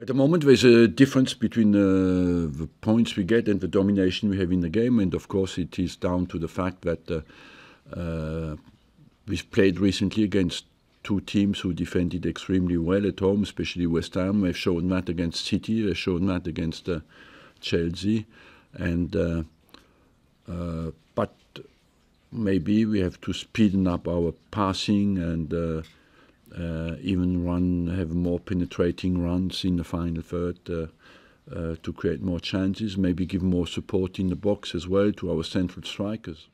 At the moment, there's a difference between uh, the points we get and the domination we have in the game, and of course, it is down to the fact that uh, uh, we've played recently against two teams who defended extremely well at home, especially West Ham. They've shown that against City, they've shown that against uh, Chelsea, and uh, uh, but maybe we have to speeden up our passing and uh, even run, have more penetrating runs in the final third uh, uh, to create more chances, maybe give more support in the box as well to our central strikers.